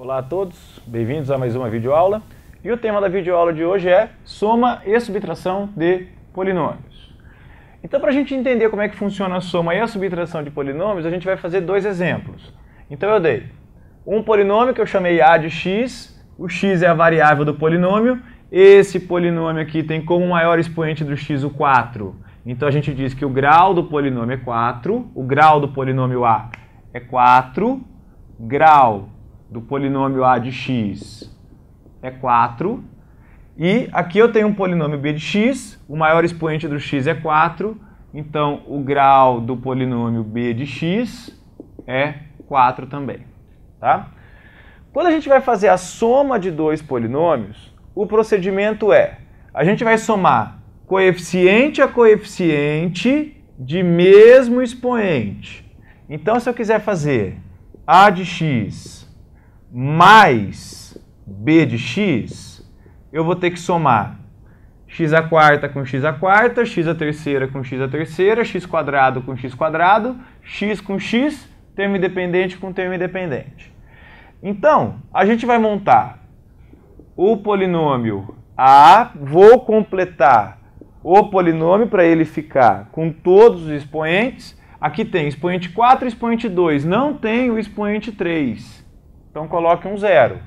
Olá a todos, bem-vindos a mais uma videoaula. E o tema da videoaula de hoje é soma e subtração de polinômios. Então, para a gente entender como é que funciona a soma e a subtração de polinômios, a gente vai fazer dois exemplos. Então, eu dei um polinômio que eu chamei A de x, o x é a variável do polinômio, esse polinômio aqui tem como maior expoente do x o 4. Então, a gente diz que o grau do polinômio é 4, o grau do polinômio A é 4, grau do polinômio A de x é 4. E aqui eu tenho um polinômio B de x, o maior expoente do x é 4, então o grau do polinômio B de x é 4 também. Tá? Quando a gente vai fazer a soma de dois polinômios, o procedimento é, a gente vai somar coeficiente a coeficiente de mesmo expoente. Então, se eu quiser fazer a de x mais b de x, eu vou ter que somar x a quarta com x a quarta, x a terceira com x a terceira, x quadrado com x quadrado, x com x, termo independente com termo independente. Então, a gente vai montar o polinômio A, vou completar o polinômio para ele ficar com todos os expoentes. Aqui tem expoente 4 expoente 2, não tem o expoente 3. Então coloque um zero.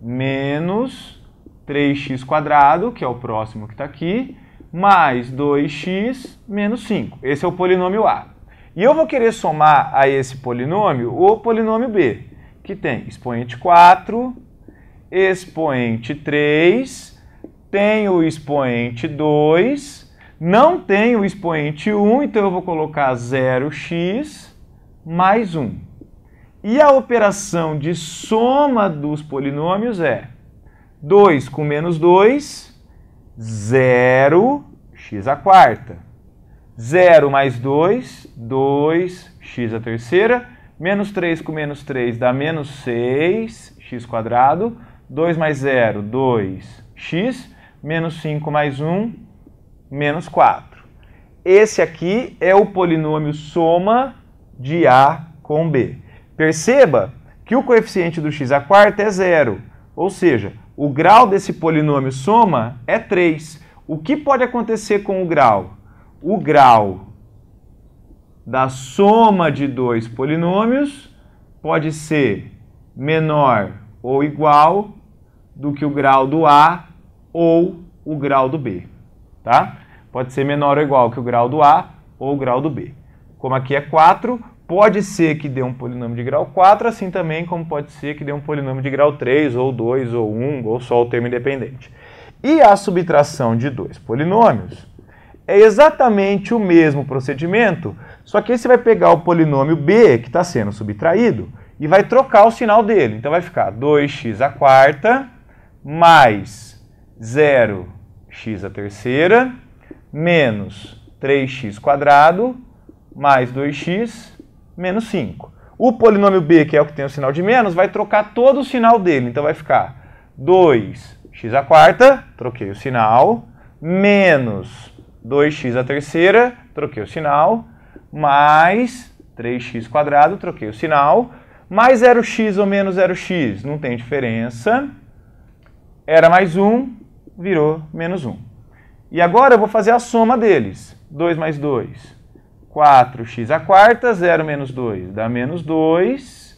Menos 3x que é o próximo que está aqui, mais 2x menos 5. Esse é o polinômio A. E eu vou querer somar a esse polinômio o polinômio B, que tem expoente 4, expoente 3, tem o expoente 2, não tem o expoente 1, então eu vou colocar 0x mais 1. E a operação de soma dos polinômios é 2 com menos 2, 0, x a quarta. 0 mais 2, 2x a terceira. Menos 3 com menos 3 dá menos 6, x quadrado. 2 mais 0, 2x. Menos 5 mais 1, menos 4. Esse aqui é o polinômio soma de A com B. Perceba que o coeficiente do x à quarta é zero, ou seja, o grau desse polinômio soma é 3. O que pode acontecer com o grau? O grau da soma de dois polinômios pode ser menor ou igual do que o grau do A ou o grau do B, tá? Pode ser menor ou igual que o grau do A ou o grau do B. Como aqui é 4, pode ser que dê um polinômio de grau 4, assim também como pode ser que dê um polinômio de grau 3, ou 2, ou 1, ou só o termo independente. E a subtração de dois polinômios é exatamente o mesmo procedimento, só que aí você vai pegar o polinômio b, que está sendo subtraído, e vai trocar o sinal dele. Então vai ficar 2x a quarta mais 0x a terceira menos 3x quadrado mais 2x menos 5. O polinômio b, que é o que tem o sinal de menos, vai trocar todo o sinal dele. Então vai ficar 2x à quarta, troquei o sinal, menos 2x à terceira, troquei o sinal, mais 3x quadrado, troquei o sinal, mais 0x ou menos 0x, não tem diferença. Era mais 1, virou menos 1. E agora eu vou fazer a soma deles. 2 mais 2, 4x a quarta, 0 menos 2 dá menos 2.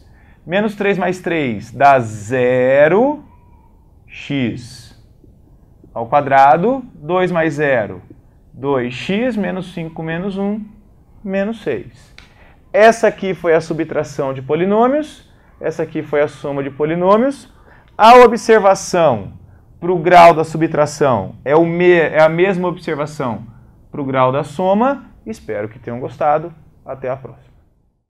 Menos 3 mais 3 dá 0. x ao quadrado. 2 mais 0, 2x. Menos 5 menos 1, menos 6. Essa aqui foi a subtração de polinômios. Essa aqui foi a soma de polinômios. A observação para o grau da subtração é, me é a mesma observação para o grau da soma Espero que tenham gostado. Até a próxima.